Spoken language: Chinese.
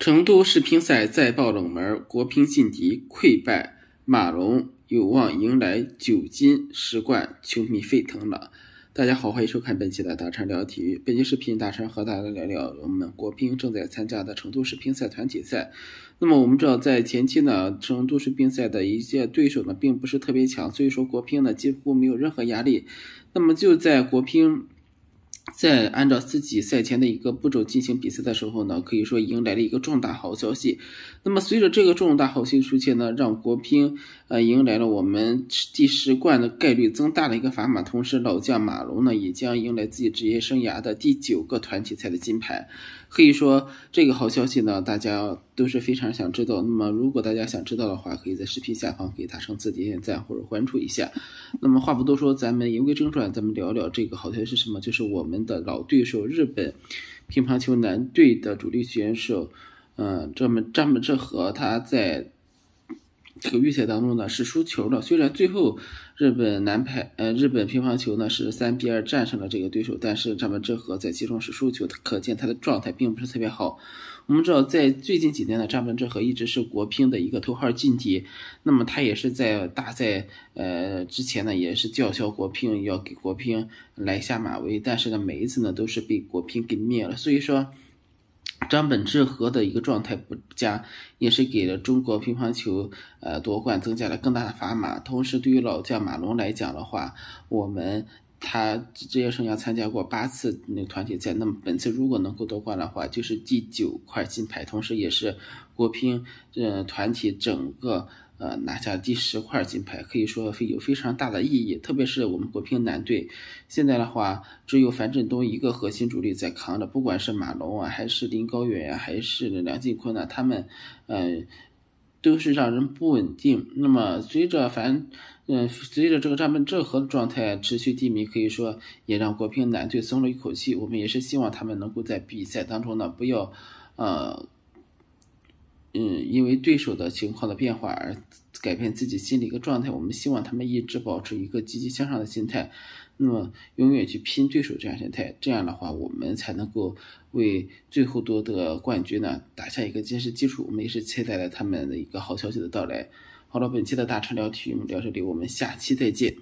成都世乒赛再爆冷门，国乒劲敌溃败，马龙有望迎来九金十冠，球迷沸腾了。大家好，欢迎收看本期的大川聊体育。本期视频，大川和大家聊聊我们国乒正在参加的成都世乒赛团体赛。那么我们知道，在前期呢，成都世乒赛的一些对手呢，并不是特别强，所以说国乒呢几乎没有任何压力。那么就在国乒。在按照自己赛前的一个步骤进行比赛的时候呢，可以说迎来了一个重大好消息。那么随着这个重大好消息出现呢，让国乒呃迎来了我们第十冠的概率增大的一个砝码。同时，老将马龙呢也将迎来自己职业生涯的第九个团体赛的金牌。可以说这个好消息呢，大家都是非常想知道。那么如果大家想知道的话，可以在视频下方给打上自己点赞或者关注一下。那么话不多说，咱们言归正传，咱们聊聊这个好消息是什么？就是我。我们的老对手日本乒乓球男队的主力选手，嗯，这么詹姆斯和他在。这个预赛当中呢是输球了，虽然最后日本男排，呃，日本乒乓球呢是三比二战胜了这个对手，但是张本智和在其中是输球，可见他的状态并不是特别好。我们知道，在最近几年呢，张本智和一直是国乒的一个头号劲敌，那么他也是在大赛，呃，之前呢也是叫嚣国乒要给国乒来下马威，但是呢每一次呢都是被国乒给灭了，所以说。张本智和的一个状态不佳，也是给了中国乒乓球呃夺冠增加了更大的砝码。同时，对于老将马龙来讲的话，我们他职业生涯参加过八次那个团体赛，那么本次如果能够夺冠的话，就是第九块金牌，同时也是国乒呃团体整个。呃，拿下第十块金牌，可以说有非常大的意义。特别是我们国乒男队，现在的话只有樊振东一个核心主力在扛着，不管是马龙啊，还是林高远呀，还是梁靖昆呢，他们，呃，都是让人不稳定。那么随着樊，嗯，随着这个张本智和的状态持续低迷，可以说也让国乒男队松了一口气。我们也是希望他们能够在比赛当中呢，不要，呃。嗯，因为对手的情况的变化而改变自己心理一个状态，我们希望他们一直保持一个积极向上的心态，那么永远去拼对手这样心态，这样的话我们才能够为最后夺得冠军呢打下一个坚实基础。我们也是期待着他们的一个好消息的到来。好了，本期的大车聊体育聊这里，我们下期再见。